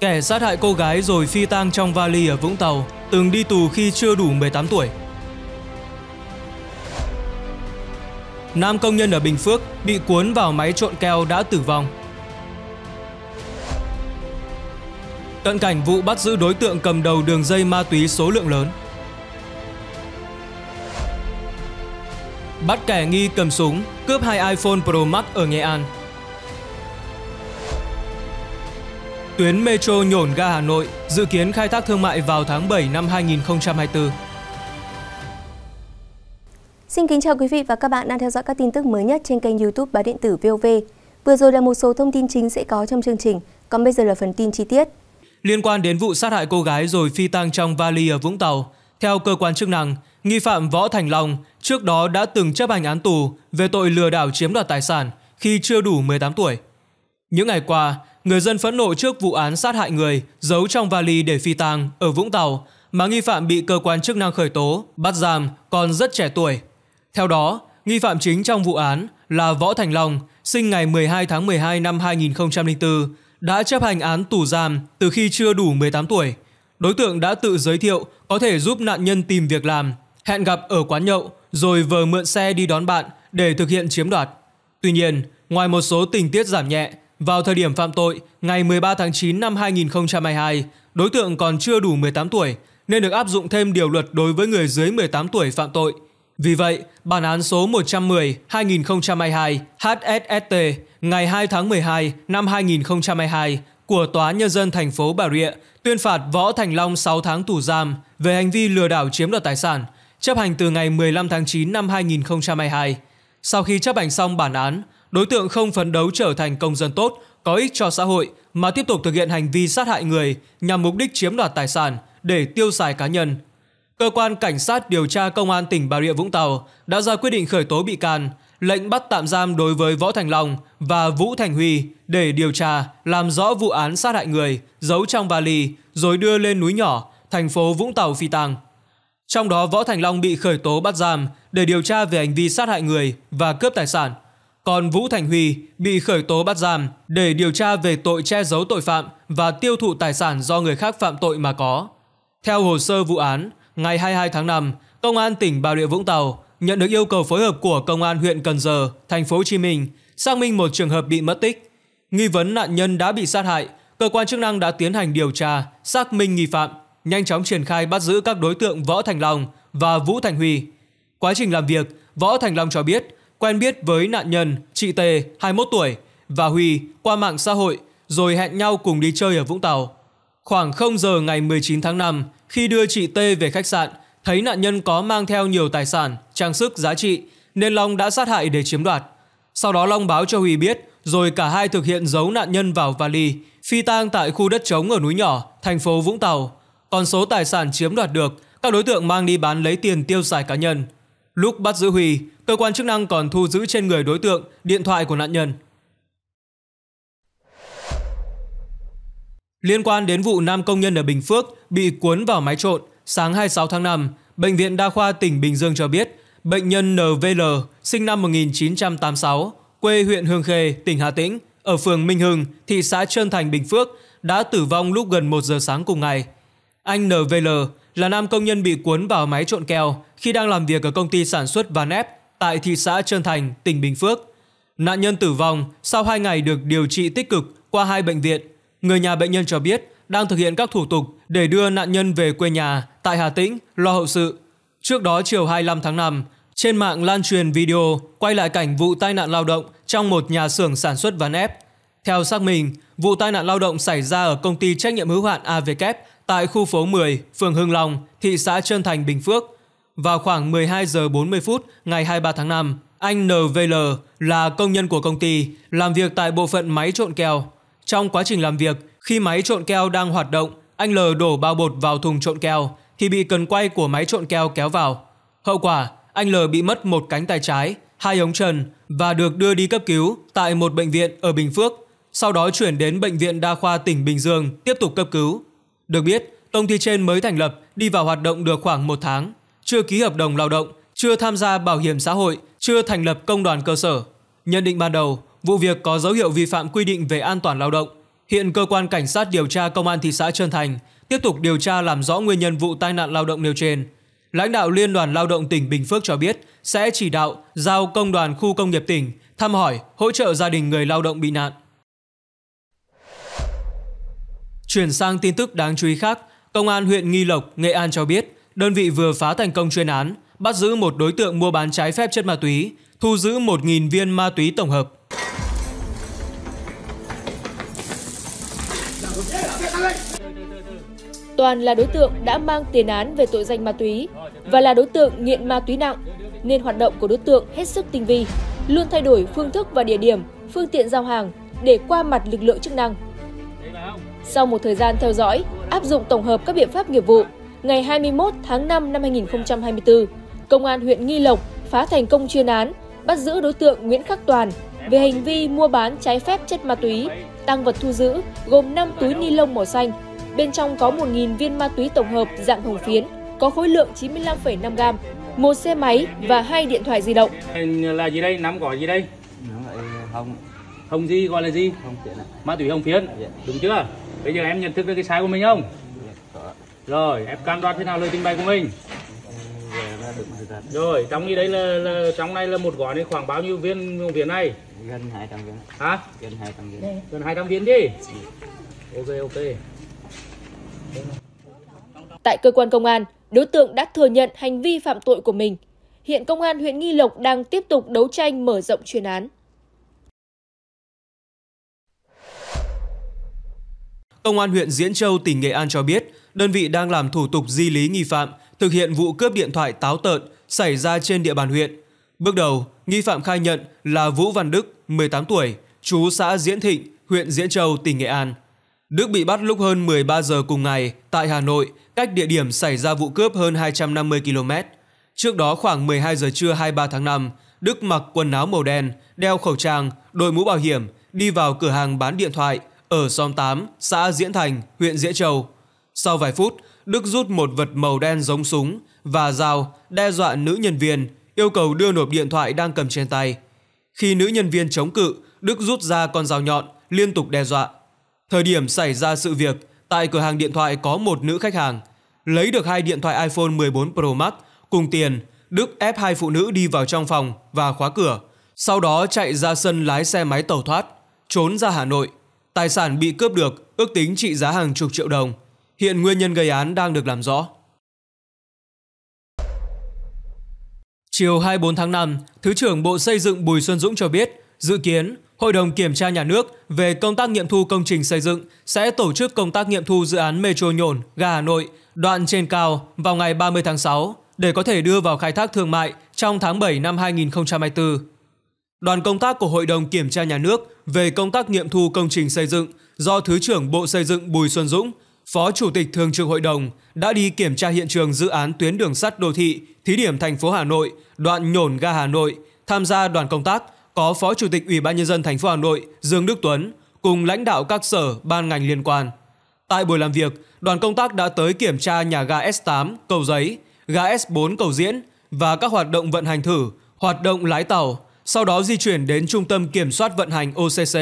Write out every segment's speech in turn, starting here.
Kẻ sát hại cô gái rồi phi tang trong vali ở Vũng Tàu, từng đi tù khi chưa đủ 18 tuổi. Nam công nhân ở Bình Phước bị cuốn vào máy trộn keo đã tử vong. Cận cảnh vụ bắt giữ đối tượng cầm đầu đường dây ma túy số lượng lớn. Bắt kẻ nghi cầm súng, cướp hai iPhone Pro Max ở Nghệ An. Tuyến Metro Nhổn ga Hà Nội dự kiến khai thác thương mại vào tháng 7 năm 2024. Xin kính chào quý vị và các bạn đang theo dõi các tin tức mới nhất trên kênh YouTube Báo điện tử VOV. Vừa rồi là một số thông tin chính sẽ có trong chương trình, còn bây giờ là phần tin chi tiết. Liên quan đến vụ sát hại cô gái rồi phi tang trong vali ở Vũng Tàu, theo cơ quan chức năng, nghi phạm Võ Thành Long trước đó đã từng chấp hành án tù về tội lừa đảo chiếm đoạt tài sản khi chưa đủ 18 tuổi. Những ngày qua, người dân phẫn nộ trước vụ án sát hại người giấu trong vali để phi tang ở Vũng Tàu mà nghi phạm bị cơ quan chức năng khởi tố, bắt giam còn rất trẻ tuổi. Theo đó, nghi phạm chính trong vụ án là Võ Thành Long, sinh ngày 12 tháng 12 năm 2004, đã chấp hành án tù giam từ khi chưa đủ 18 tuổi. Đối tượng đã tự giới thiệu có thể giúp nạn nhân tìm việc làm, hẹn gặp ở quán nhậu rồi vờ mượn xe đi đón bạn để thực hiện chiếm đoạt. Tuy nhiên, ngoài một số tình tiết giảm nhẹ, vào thời điểm phạm tội, ngày 13 tháng 9 năm 2022, đối tượng còn chưa đủ 18 tuổi nên được áp dụng thêm điều luật đối với người dưới 18 tuổi phạm tội. Vì vậy, bản án số 110-2022 HSST ngày 2 tháng 12 năm 2022 của Tòa Nhân dân thành phố Bà Rịa tuyên phạt Võ Thành Long 6 tháng tù giam về hành vi lừa đảo chiếm đoạt tài sản, chấp hành từ ngày 15 tháng 9 năm 2022. Sau khi chấp hành xong bản án, đối tượng không phấn đấu trở thành công dân tốt, có ích cho xã hội mà tiếp tục thực hiện hành vi sát hại người nhằm mục đích chiếm đoạt tài sản để tiêu xài cá nhân. Cơ quan Cảnh sát điều tra Công an tỉnh Bà Rịa Vũng Tàu đã ra quyết định khởi tố bị can, lệnh bắt tạm giam đối với Võ Thành Long và Vũ Thành Huy để điều tra, làm rõ vụ án sát hại người, giấu trong vali rồi đưa lên núi nhỏ, thành phố Vũng Tàu phi tàng. Trong đó Võ Thành Long bị khởi tố bắt giam để điều tra về hành vi sát hại người và cướp tài sản – còn Vũ Thành Huy bị khởi tố bắt giam để điều tra về tội che giấu tội phạm và tiêu thụ tài sản do người khác phạm tội mà có. Theo hồ sơ vụ án, ngày 22 tháng 5, Công an tỉnh Bà Rịa Vũng Tàu nhận được yêu cầu phối hợp của Công an huyện Cần Giờ, thành phố Hồ Chí Minh xác minh một trường hợp bị mất tích. Nghi vấn nạn nhân đã bị sát hại, cơ quan chức năng đã tiến hành điều tra, xác minh nghi phạm, nhanh chóng triển khai bắt giữ các đối tượng Võ Thành Long và Vũ Thành Huy. Quá trình làm việc, Võ Thành Long cho biết quen biết với nạn nhân chị T, 21 tuổi, và Huy qua mạng xã hội rồi hẹn nhau cùng đi chơi ở Vũng Tàu. Khoảng 0 giờ ngày 19 tháng 5, khi đưa chị T về khách sạn, thấy nạn nhân có mang theo nhiều tài sản, trang sức giá trị nên Long đã sát hại để chiếm đoạt. Sau đó Long báo cho Huy biết, rồi cả hai thực hiện giấu nạn nhân vào vali, phi tang tại khu đất trống ở núi nhỏ, thành phố Vũng Tàu. Còn số tài sản chiếm đoạt được, các đối tượng mang đi bán lấy tiền tiêu xài cá nhân. Lúc bắt giữ Huy, cơ quan chức năng còn thu giữ trên người đối tượng điện thoại của nạn nhân. Liên quan đến vụ nam công nhân ở Bình Phước bị cuốn vào máy trộn, sáng 26 tháng 5, Bệnh viện Đa khoa tỉnh Bình Dương cho biết bệnh nhân NVL sinh năm 1986, quê huyện Hương Khê, tỉnh Hà Tĩnh, ở phường Minh Hưng, thị xã Trơn Thành, Bình Phước, đã tử vong lúc gần 1 giờ sáng cùng ngày. Anh NVL là nam công nhân bị cuốn vào máy trộn keo khi đang làm việc ở công ty sản xuất ván ép tại thị xã Trơn Thành, tỉnh Bình Phước. Nạn nhân tử vong sau 2 ngày được điều trị tích cực qua hai bệnh viện. Người nhà bệnh nhân cho biết đang thực hiện các thủ tục để đưa nạn nhân về quê nhà tại Hà Tĩnh lo hậu sự. Trước đó chiều 25 tháng 5, trên mạng lan truyền video quay lại cảnh vụ tai nạn lao động trong một nhà xưởng sản xuất ván ép. Theo xác minh, vụ tai nạn lao động xảy ra ở công ty trách nhiệm hữu hạn AVK e tại khu phố 10, phường Hưng Long, thị xã Trân Thành, Bình Phước. Vào khoảng 12 giờ 40 phút ngày 23 tháng 5, anh NVL là công nhân của công ty, làm việc tại bộ phận máy trộn keo. Trong quá trình làm việc, khi máy trộn keo đang hoạt động, anh L đổ bao bột vào thùng trộn keo thì bị cần quay của máy trộn keo kéo vào. Hậu quả, anh L bị mất một cánh tay trái, hai ống chân và được đưa đi cấp cứu tại một bệnh viện ở Bình Phước, sau đó chuyển đến bệnh viện đa khoa tỉnh Bình Dương tiếp tục cấp cứu. Được biết, công ty trên mới thành lập, đi vào hoạt động được khoảng một tháng, chưa ký hợp đồng lao động, chưa tham gia bảo hiểm xã hội, chưa thành lập công đoàn cơ sở. Nhận định ban đầu, vụ việc có dấu hiệu vi phạm quy định về an toàn lao động. Hiện cơ quan cảnh sát điều tra công an thị xã Trơn Thành tiếp tục điều tra làm rõ nguyên nhân vụ tai nạn lao động nêu trên. Lãnh đạo Liên đoàn Lao động tỉnh Bình Phước cho biết sẽ chỉ đạo giao công đoàn khu công nghiệp tỉnh thăm hỏi, hỗ trợ gia đình người lao động bị nạn. Chuyển sang tin tức đáng chú ý khác, Công an huyện Nghi Lộc, Nghệ An cho biết, đơn vị vừa phá thành công chuyên án, bắt giữ một đối tượng mua bán trái phép chất ma túy, thu giữ 1.000 viên ma túy tổng hợp. Toàn là đối tượng đã mang tiền án về tội danh ma túy và là đối tượng nghiện ma túy nặng, nên hoạt động của đối tượng hết sức tinh vi, luôn thay đổi phương thức và địa điểm, phương tiện giao hàng để qua mặt lực lượng chức năng. Sau một thời gian theo dõi, áp dụng tổng hợp các biện pháp nghiệp vụ, ngày 21 tháng 5 năm 2024, Công an huyện Nghi Lộc phá thành công chuyên án, bắt giữ đối tượng Nguyễn Khắc Toàn về hành vi mua bán trái phép chất ma túy. Tăng vật thu giữ gồm 5 túi ni lông màu xanh, bên trong có 1.000 viên ma túy tổng hợp dạng hồng phiến, có khối lượng 95,5 gram, một xe máy và hai điện thoại di động. Là gì đây? Nắm gói gì đây? Hồng. Hồng gì gọi là gì? Hồng phiến ạ. Ma túy hồng phiến. Dạ. Đúng chưa? bây giờ em nhận thức được cái sai của mình không dạ, rồi em cam đoan thế nào lời trình bày của mình dạ, rồi trong như đấy là, là trong này là một gói này khoảng bao nhiêu viên một viên này gần 200 viên hả gần 200 viên gần 200 viên gì? Dạ. ok ok tại cơ quan công an đối tượng đã thừa nhận hành vi phạm tội của mình hiện công an huyện nghi lộc đang tiếp tục đấu tranh mở rộng chuyên án Công an huyện Diễn Châu, tỉnh Nghệ An cho biết, đơn vị đang làm thủ tục di lý nghi phạm thực hiện vụ cướp điện thoại táo tợn xảy ra trên địa bàn huyện. Bước đầu, nghi phạm khai nhận là Vũ Văn Đức, 18 tuổi, chú xã Diễn Thịnh, huyện Diễn Châu, tỉnh Nghệ An. Đức bị bắt lúc hơn 13 giờ cùng ngày tại Hà Nội, cách địa điểm xảy ra vụ cướp hơn 250 km. Trước đó khoảng 12 giờ trưa 23 tháng 5, Đức mặc quần áo màu đen, đeo khẩu trang, đội mũ bảo hiểm, đi vào cửa hàng bán điện thoại ở xóm 8, xã Diễn Thành, huyện Diễn Châu. Sau vài phút, Đức rút một vật màu đen giống súng và dao đe dọa nữ nhân viên, yêu cầu đưa nộp điện thoại đang cầm trên tay. Khi nữ nhân viên chống cự, Đức rút ra con dao nhọn, liên tục đe dọa. Thời điểm xảy ra sự việc, tại cửa hàng điện thoại có một nữ khách hàng. Lấy được hai điện thoại iPhone 14 Pro Max cùng tiền, Đức ép hai phụ nữ đi vào trong phòng và khóa cửa. Sau đó chạy ra sân lái xe máy tẩu thoát, trốn ra Hà Nội. Tài sản bị cướp được ước tính trị giá hàng chục triệu đồng. Hiện nguyên nhân gây án đang được làm rõ. Chiều 24 tháng 5, Thứ trưởng Bộ Xây dựng Bùi Xuân Dũng cho biết, dự kiến Hội đồng Kiểm tra Nhà nước về công tác nghiệm thu công trình xây dựng sẽ tổ chức công tác nghiệm thu dự án Metro Nhổn, Gà Hà Nội, đoạn trên cao vào ngày 30 tháng 6 để có thể đưa vào khai thác thương mại trong tháng 7 năm 2024. Đoàn công tác của Hội đồng Kiểm tra Nhà nước về công tác nghiệm thu công trình xây dựng do Thứ trưởng Bộ Xây dựng Bùi Xuân Dũng, Phó Chủ tịch Thường trực Hội đồng đã đi kiểm tra hiện trường dự án tuyến đường sắt đô thị thí điểm thành phố Hà Nội, đoạn Nhổn ga Hà Nội. Tham gia đoàn công tác có Phó Chủ tịch Ủy ban nhân dân thành phố Hà Nội Dương Đức Tuấn cùng lãnh đạo các sở, ban ngành liên quan. Tại buổi làm việc, đoàn công tác đã tới kiểm tra nhà ga S8 Cầu Giấy, ga S4 Cầu Diễn và các hoạt động vận hành thử, hoạt động lái tàu, sau đó di chuyển đến Trung tâm Kiểm soát vận hành OCC,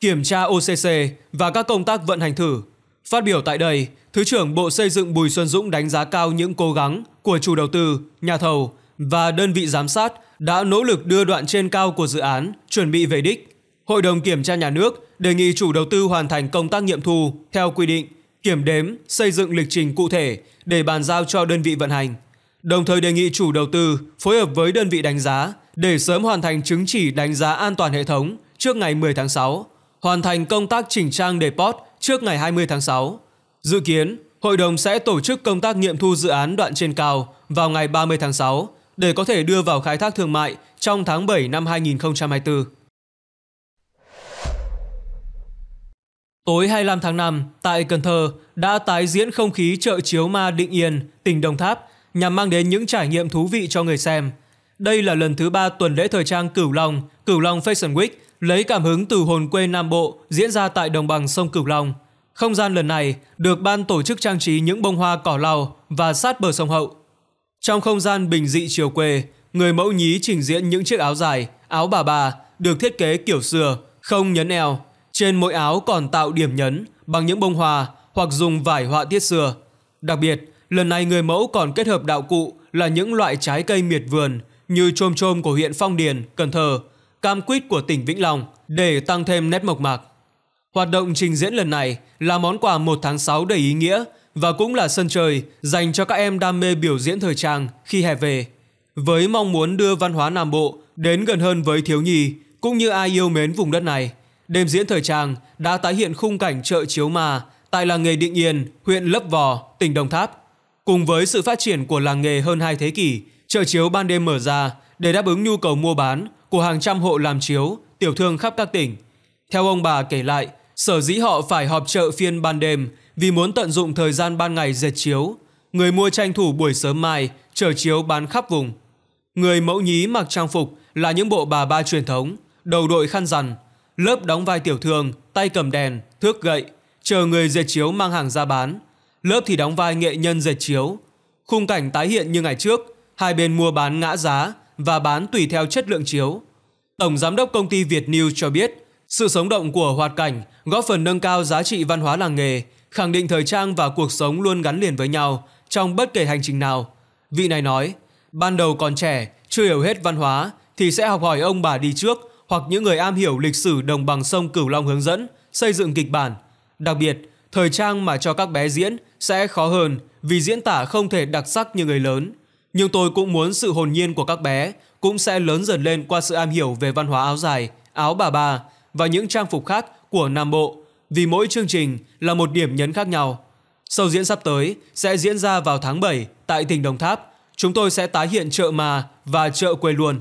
kiểm tra OCC và các công tác vận hành thử. Phát biểu tại đây, Thứ trưởng Bộ Xây dựng Bùi Xuân Dũng đánh giá cao những cố gắng của chủ đầu tư, nhà thầu và đơn vị giám sát đã nỗ lực đưa đoạn trên cao của dự án chuẩn bị về đích. Hội đồng kiểm tra nhà nước đề nghị chủ đầu tư hoàn thành công tác nghiệm thu theo quy định, kiểm đếm, xây dựng lịch trình cụ thể để bàn giao cho đơn vị vận hành đồng thời đề nghị chủ đầu tư phối hợp với đơn vị đánh giá để sớm hoàn thành chứng chỉ đánh giá an toàn hệ thống trước ngày 10 tháng 6, hoàn thành công tác chỉnh trang depot trước ngày 20 tháng 6. Dự kiến, hội đồng sẽ tổ chức công tác nghiệm thu dự án đoạn trên cao vào ngày 30 tháng 6 để có thể đưa vào khai thác thương mại trong tháng 7 năm 2024. Tối 25 tháng 5, tại Cần Thơ đã tái diễn không khí chợ chiếu ma Định Yên, tỉnh Đồng Tháp nhằm mang đến những trải nghiệm thú vị cho người xem. Đây là lần thứ ba tuần lễ thời trang Cửu Long, Cửu Long Fashion Week lấy cảm hứng từ hồn quê Nam Bộ diễn ra tại đồng bằng sông Cửu Long. Không gian lần này được ban tổ chức trang trí những bông hoa cỏ lau và sát bờ sông Hậu. Trong không gian bình dị chiều quê, người mẫu nhí trình diễn những chiếc áo dài, áo bà bà được thiết kế kiểu xưa, không nhấn eo. Trên mỗi áo còn tạo điểm nhấn bằng những bông hoa hoặc dùng vải họa tiết xưa. Đặc biệt, Lần này người mẫu còn kết hợp đạo cụ là những loại trái cây miệt vườn như trôm trôm của huyện Phong Điền, Cần Thơ, cam quýt của tỉnh Vĩnh Long để tăng thêm nét mộc mạc. Hoạt động trình diễn lần này là món quà 1 tháng 6 đầy ý nghĩa và cũng là sân chơi dành cho các em đam mê biểu diễn thời trang khi hè về. Với mong muốn đưa văn hóa Nam Bộ đến gần hơn với thiếu nhi cũng như ai yêu mến vùng đất này, đêm diễn thời trang đã tái hiện khung cảnh chợ chiếu mà tại làng nghề Định Yên, huyện Lấp Vò, tỉnh Đồng Tháp Cùng với sự phát triển của làng nghề hơn hai thế kỷ, chợ chiếu ban đêm mở ra để đáp ứng nhu cầu mua bán của hàng trăm hộ làm chiếu, tiểu thương khắp các tỉnh. Theo ông bà kể lại, sở dĩ họ phải họp chợ phiên ban đêm vì muốn tận dụng thời gian ban ngày dệt chiếu. Người mua tranh thủ buổi sớm mai, chợ chiếu bán khắp vùng. Người mẫu nhí mặc trang phục là những bộ bà ba truyền thống, đầu đội khăn rằn, lớp đóng vai tiểu thương, tay cầm đèn, thước gậy, chờ người dệt chiếu mang hàng ra bán lớp thì đóng vai nghệ nhân dệt chiếu. Khung cảnh tái hiện như ngày trước, hai bên mua bán ngã giá và bán tùy theo chất lượng chiếu. Tổng giám đốc công ty Việt News cho biết, sự sống động của hoạt cảnh góp phần nâng cao giá trị văn hóa làng nghề, khẳng định thời trang và cuộc sống luôn gắn liền với nhau trong bất kể hành trình nào. Vị này nói, ban đầu còn trẻ, chưa hiểu hết văn hóa thì sẽ học hỏi ông bà đi trước hoặc những người am hiểu lịch sử đồng bằng sông Cửu Long hướng dẫn, xây dựng kịch bản. Đặc biệt, Thời trang mà cho các bé diễn sẽ khó hơn vì diễn tả không thể đặc sắc như người lớn. Nhưng tôi cũng muốn sự hồn nhiên của các bé cũng sẽ lớn dần lên qua sự am hiểu về văn hóa áo dài, áo bà bà và những trang phục khác của Nam Bộ vì mỗi chương trình là một điểm nhấn khác nhau. Sâu diễn sắp tới sẽ diễn ra vào tháng 7 tại tỉnh Đồng Tháp. Chúng tôi sẽ tái hiện chợ mà và chợ quê luôn.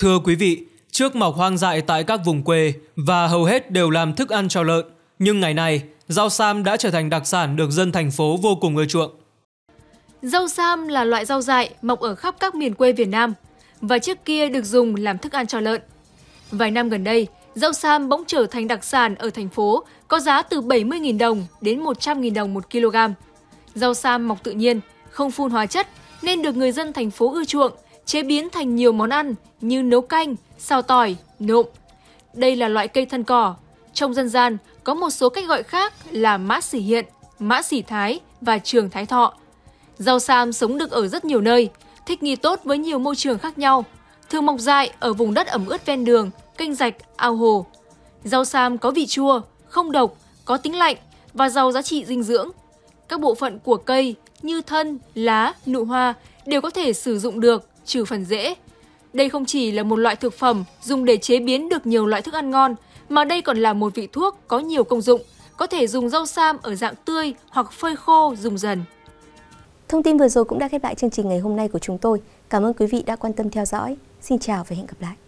Thưa quý vị, trước mọc hoang dại tại các vùng quê và hầu hết đều làm thức ăn cho lợn, nhưng ngày nay, rau sam đã trở thành đặc sản được dân thành phố vô cùng ưa chuộng. Rau sam là loại rau dại mọc ở khắp các miền quê Việt Nam và trước kia được dùng làm thức ăn cho lợn. Vài năm gần đây, rau sam bỗng trở thành đặc sản ở thành phố có giá từ 70.000 đồng đến 100.000 đồng một kg. Rau sam mọc tự nhiên, không phun hóa chất nên được người dân thành phố ưa chuộng, chế biến thành nhiều món ăn như nấu canh, sao tỏi, nộm. Đây là loại cây thân cỏ. Trong dân gian, có một số cách gọi khác là mã xỉ hiện, mã xỉ thái và trường thái thọ. Rau sam sống được ở rất nhiều nơi, thích nghi tốt với nhiều môi trường khác nhau. Thường mọc dại ở vùng đất ẩm ướt ven đường, kênh rạch, ao hồ. Rau sam có vị chua, không độc, có tính lạnh và giàu giá trị dinh dưỡng. Các bộ phận của cây như thân, lá, nụ hoa đều có thể sử dụng được trừ phần rễ. Đây không chỉ là một loại thực phẩm dùng để chế biến được nhiều loại thức ăn ngon, mà đây còn là một vị thuốc có nhiều công dụng, có thể dùng rau sam ở dạng tươi hoặc phơi khô dùng dần. Thông tin vừa rồi cũng đã khép lại chương trình ngày hôm nay của chúng tôi. Cảm ơn quý vị đã quan tâm theo dõi. Xin chào và hẹn gặp lại.